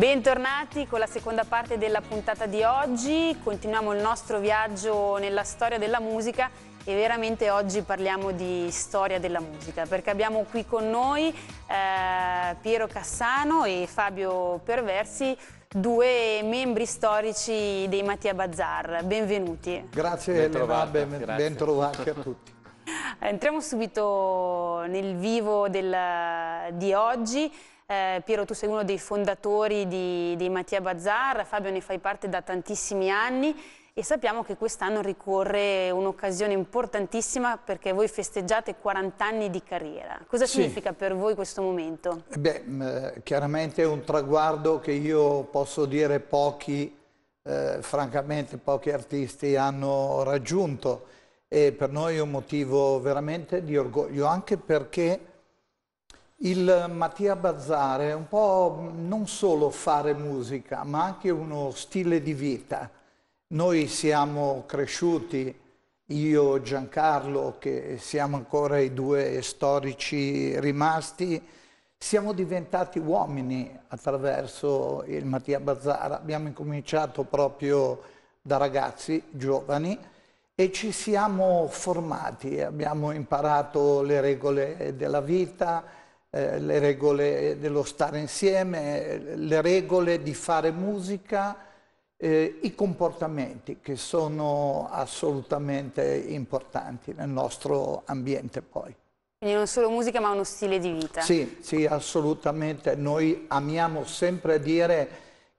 Bentornati con la seconda parte della puntata di oggi, continuiamo il nostro viaggio nella storia della musica e veramente oggi parliamo di storia della musica perché abbiamo qui con noi eh, Piero Cassano e Fabio Perversi due membri storici dei Mattia Bazzar, benvenuti. Grazie Elena, ben, bentrovati a tutti. Entriamo subito nel vivo del, di oggi eh, Piero, tu sei uno dei fondatori di, di Mattia Bazzar, Fabio ne fai parte da tantissimi anni e sappiamo che quest'anno ricorre un'occasione importantissima perché voi festeggiate 40 anni di carriera. Cosa sì. significa per voi questo momento? Eh beh, eh, chiaramente è un traguardo che io posso dire pochi, eh, francamente pochi artisti hanno raggiunto e per noi è un motivo veramente di orgoglio, anche perché il Mattia Bazzare è un po' non solo fare musica, ma anche uno stile di vita. Noi siamo cresciuti, io e Giancarlo, che siamo ancora i due storici rimasti, siamo diventati uomini attraverso il Mattia Bazzara. Abbiamo incominciato proprio da ragazzi giovani e ci siamo formati, abbiamo imparato le regole della vita, eh, le regole dello stare insieme, le regole di fare musica, eh, i comportamenti che sono assolutamente importanti nel nostro ambiente poi. Quindi non solo musica ma uno stile di vita. Sì, sì, assolutamente. Noi amiamo sempre dire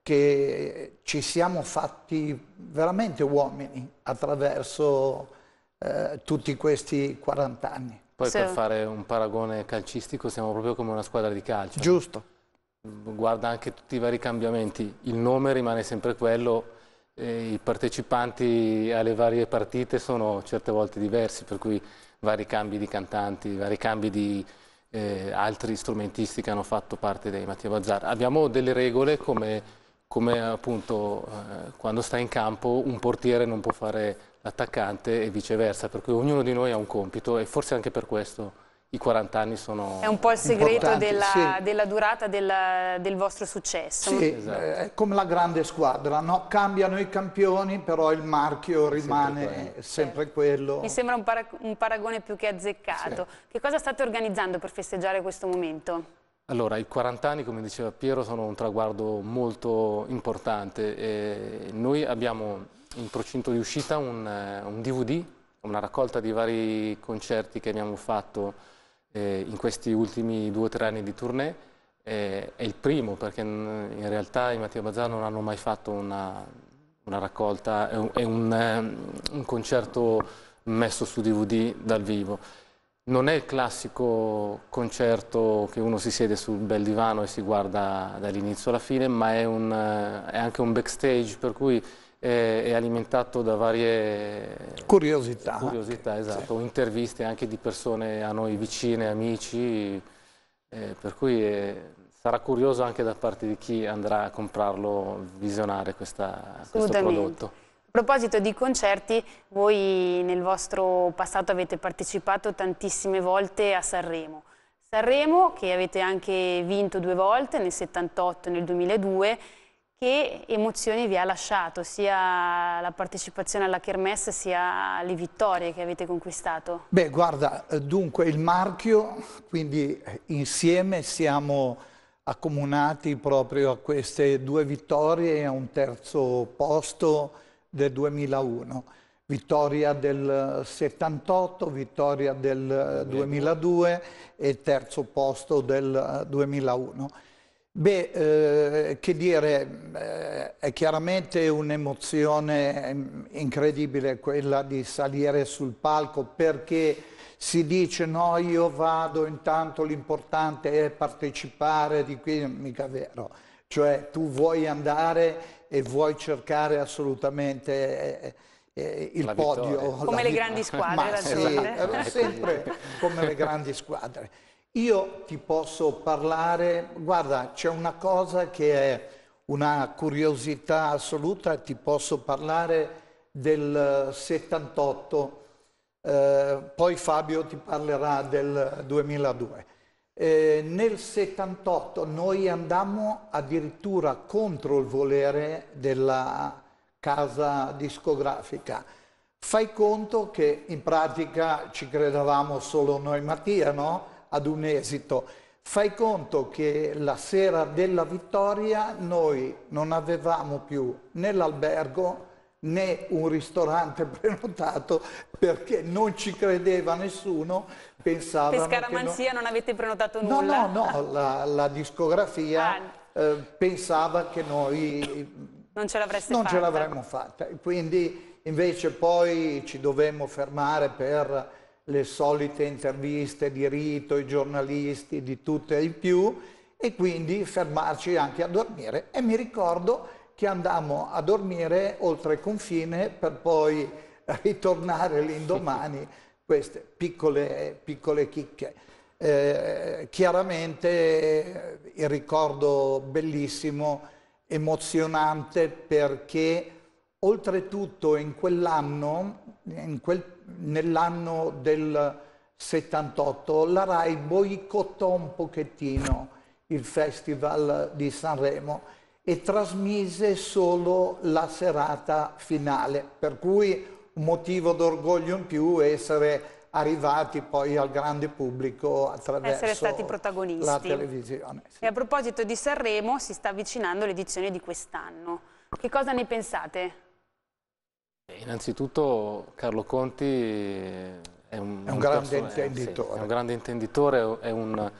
che ci siamo fatti veramente uomini attraverso eh, tutti questi 40 anni. Poi Se... per fare un paragone calcistico siamo proprio come una squadra di calcio. Giusto. Guarda anche tutti i vari cambiamenti, il nome rimane sempre quello, i partecipanti alle varie partite sono certe volte diversi, per cui vari cambi di cantanti, vari cambi di eh, altri strumentisti che hanno fatto parte dei Mattia Bazzar. Abbiamo delle regole come, come appunto eh, quando sta in campo un portiere non può fare l'attaccante e viceversa, per cui ognuno di noi ha un compito e forse anche per questo i 40 anni sono È un po' il segreto della, sì. della, durata della, del vostro successo. Sì, esatto. Eh, è come la grande squadra, no? cambiano i campioni, però il marchio rimane sempre quello. Sempre certo. quello. Mi sembra un, para un, paragone più che azzeccato. Sì. Che cosa state organizzando per festeggiare questo momento? Allora, i 40 anni, come diceva Piero, sono un traguardo molto importante. E noi abbiamo in procinto di uscita un, eh, un, DVD, una raccolta di vari concerti che abbiamo fatto eh, in questi ultimi due o tre anni di tournée. Eh, è il primo perché in realtà i Mattia Bazzano non hanno mai fatto una, una raccolta è, un, un, eh, un concerto messo su DVD dal vivo. Non è il classico concerto che uno si siede sul bel divano e si guarda dall'inizio alla fine, ma è, un, eh, è anche un backstage per cui eh, è alimentato da varie curiosità, curiosità esatto, sì. interviste anche di persone a noi vicine, amici, eh, per cui è, eh, sarà curioso anche da parte di chi andrà a comprarlo, visionare questa, questo prodotto. A proposito di concerti, voi nel vostro passato avete partecipato tantissime volte a Sanremo. Sanremo che avete anche vinto due volte, nel 78 e nel 2002, che emozioni vi ha lasciato, sia la partecipazione alla Kermesse sia le vittorie che avete conquistato? Beh, guarda, eh, dunque il marchio, quindi eh, insieme siamo accomunati proprio a queste due vittorie e a un terzo posto del 2001. Vittoria del 78, eh, vittoria del 2002 e terzo posto del 2001. Beh, eh, che dire, eh, è chiaramente un'emozione ehm, incredibile quella di salire sul palco perché si dice no, io vado, intanto l'importante è partecipare di qui, mica vero. Cioè tu vuoi andare e vuoi cercare assolutamente... Eh, eh, il la podio. Come le grandi squadre, Ma, sì, eh, sempre come le grandi squadre. Io ti posso parlare, guarda, c'è una cosa che è una curiosità assoluta, ti posso parlare del 78, eh, poi Fabio ti parlerà del 2002. Eh, nel 78 noi andammo addirittura contro il volere della casa discografica. Fai conto che in pratica ci credevamo solo noi Mattia, no? ad un esito. Fai conto che la sera della vittoria noi non avevamo più né l'albergo né un ristorante prenotato perché non ci credeva nessuno, pensavano Per scaramanzia non... non... avete prenotato nulla? No, no, no, la, la discografia ah. eh, pensava che noi non ce, non ce l'avremmo fatta. Quindi invece poi ci dovemmo fermare per le solite interviste di rito, i giornalisti, di tutto e di più, e quindi fermarci anche a dormire. E mi ricordo che andammo a dormire oltre confine per poi ritornare l'indomani, queste piccole, piccole chicche. Eh, chiaramente il ricordo bellissimo, emozionante perché oltretutto in quell'anno quel, nell'anno del 78 la RAI boicottò un pochettino il Festival di Sanremo e trasmise solo la serata finale, per cui un motivo d'orgoglio in più essere arrivati poi al grande pubblico attraverso la televisione. Sì. E a proposito di Sanremo si sta avvicinando l'edizione di quest'anno. Che cosa ne pensate? Innanzitutto Carlo Conti è un, è un, grande, intenditore. Sì, è un grande intenditore, è, un,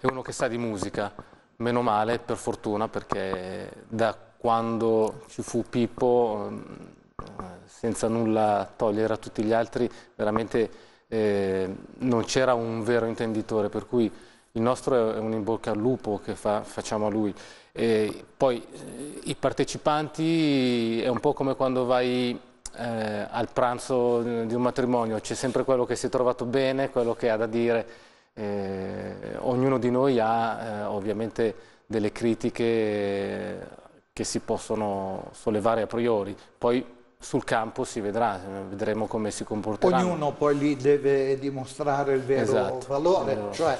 è, uno che sa di musica, meno male per fortuna perché da quando ci fu Pippo, eh, senza nulla togliere a tutti gli altri, veramente eh, non c'era un vero intenditore, per cui il nostro è un in bocca al lupo che fa, facciamo a lui. E poi eh, i partecipanti è un po' come quando vai eh, al pranzo eh, di un matrimonio c'è sempre quello che si è trovato bene, quello che ha da dire. Eh, ognuno di noi ha eh, ovviamente delle critiche che si possono sollevare a priori. Poi sul campo si vedrà, vedremo come si comporterà. Ognuno poi lì deve dimostrare il vero esatto, valore. Vero. Cioè,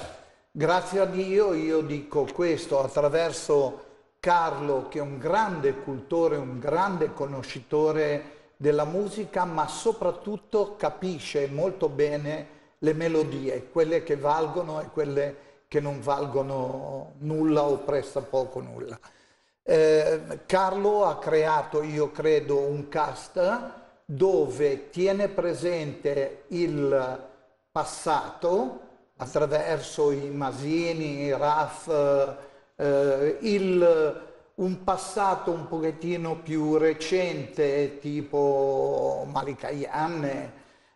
grazie a Dio io dico questo attraverso Carlo che è un grande cultore, un grande conoscitore della musica, ma soprattutto capisce molto bene le melodie, quelle che valgono e quelle che non valgono nulla o presta poco nulla. Eh, Carlo ha creato, io credo, un cast dove tiene presente il passato attraverso i Masini, i Raff, eh, il un passato un pochettino più recente, tipo Malicayan,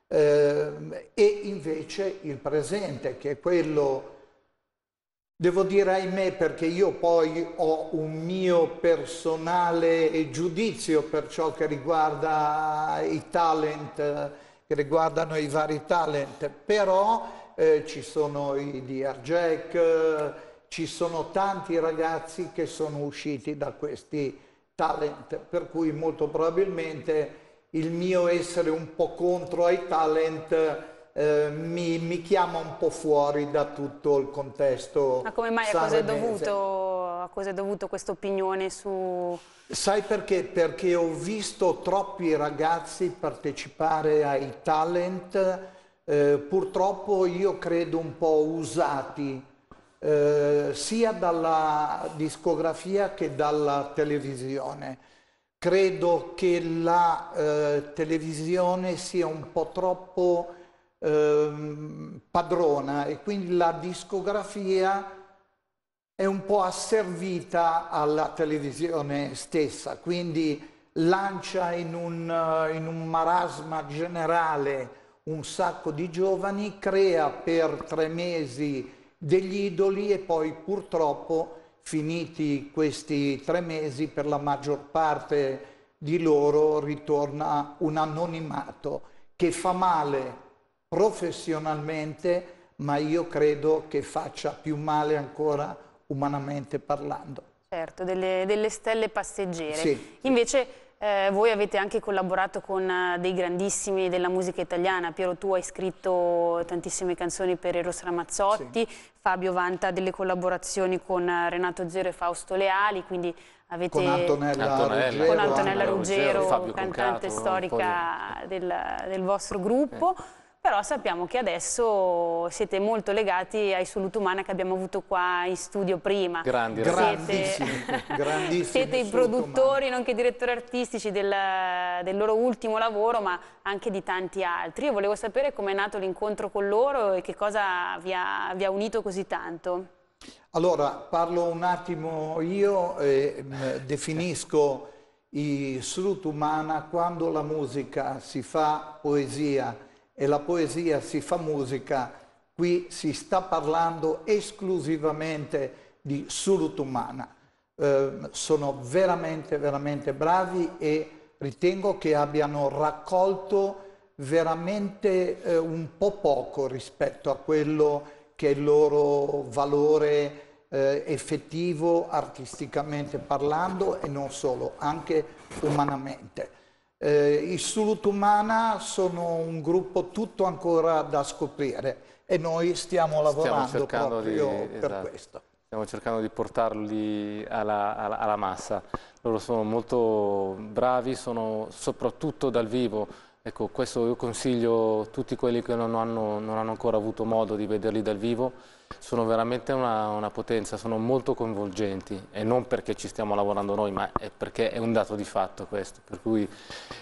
eh, e invece il presente, che è quello, devo dire ahimè, perché io poi ho un mio personale giudizio per ciò che riguarda i talent, che riguardano i vari talent, però eh, ci sono i DR Jack, ci sono tanti ragazzi che sono usciti da questi talent, per cui molto probabilmente il mio essere un po' contro ai talent eh, mi, mi, chiama un po' fuori da tutto il contesto. Ma come mai a cosa, è dovuto, a cosa è dovuto questa opinione su... Sai perché? Perché ho visto troppi ragazzi partecipare ai talent, eh, purtroppo io credo un po' usati eh, sia dalla discografia che dalla televisione. Credo che la eh, televisione sia un po' troppo ehm, padrona e quindi la discografia è un po' asservita alla televisione stessa, quindi lancia in un, in un marasma generale un sacco di giovani, crea per tre mesi degli idoli e poi purtroppo finiti questi tre mesi per la maggior parte di loro ritorna un anonimato che fa male professionalmente ma io credo che faccia più male ancora umanamente parlando. Certo, delle, delle stelle passeggere. Sì. Invece eh, voi avete anche collaborato con eh, dei grandissimi della musica italiana, Piero tu hai scritto tantissime canzoni per Eros Ramazzotti, sì. Fabio vanta delle collaborazioni con eh, Renato Zero e Fausto Leali, quindi avete... Con Antonella, Antonella Ruggero, con Antonella Ruggero, Ruggero cantante Concato, storica del, del, vostro gruppo. Eh però sappiamo che adesso siete molto legati ai Umana che abbiamo avuto qua in studio prima. Grandi, siete, grandissimi siete i produttori, nonché direttori artistici del, del, loro ultimo lavoro, ma anche di tanti altri. Io volevo sapere com'è nato l'incontro con loro e che cosa vi ha, vi ha unito così tanto. Allora, parlo un attimo io e mm, definisco i Umana quando la musica si fa poesia e la poesia si fa musica, qui si sta parlando esclusivamente di Surut Umana. Eh, sono veramente, veramente bravi e ritengo che abbiano raccolto veramente eh, un po' poco rispetto a quello che è il loro valore eh, effettivo artisticamente parlando e non solo, anche umanamente. Eh, I Sulutumana sono un gruppo tutto ancora da scoprire e noi stiamo lavorando stiamo proprio di, per esatto. questo. Stiamo cercando di portarli alla, alla, alla, massa. Loro sono molto bravi, sono soprattutto dal vivo Ecco, questo io consiglio a tutti quelli che non hanno, non hanno, ancora avuto modo di vederli dal vivo, sono veramente una, una, potenza, sono molto coinvolgenti e non perché ci stiamo lavorando noi, ma è perché è un dato di fatto questo, per cui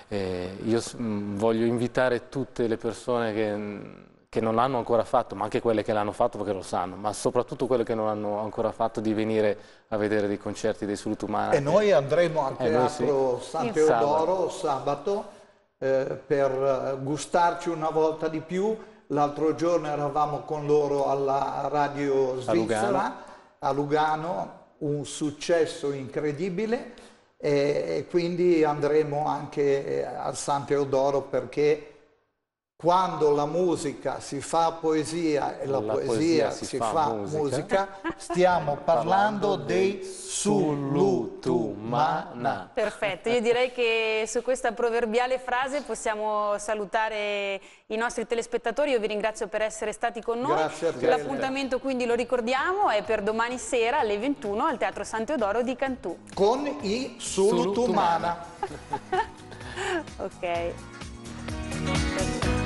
eh, io mm, voglio invitare tutte le persone che che non l'hanno ancora fatto, ma anche quelle che l'hanno fatto perché lo sanno, ma soprattutto quelle che non l'hanno ancora fatto di venire a vedere dei concerti dei Solutumana. E noi andremo al Teatro eh, noi, sì. San Teodoro sabato. sabato eh, per eh, gustarci una volta di più. L'altro giorno eravamo con loro alla radio svizzera a Lugano, a Lugano un successo incredibile e, e quindi andremo anche eh, al San Teodoro perché quando la musica si fa poesia e la, la poesia, poesia, si, si fa, fa, musica, stiamo parlando dei Sulutumana. Perfetto, io direi che su questa proverbiale frase possiamo salutare i nostri telespettatori, io vi ringrazio per essere stati con noi. Grazie a te. L'appuntamento quindi lo ricordiamo è per domani sera alle 21 al Teatro San di Cantù. Con i Sulutumana. ok.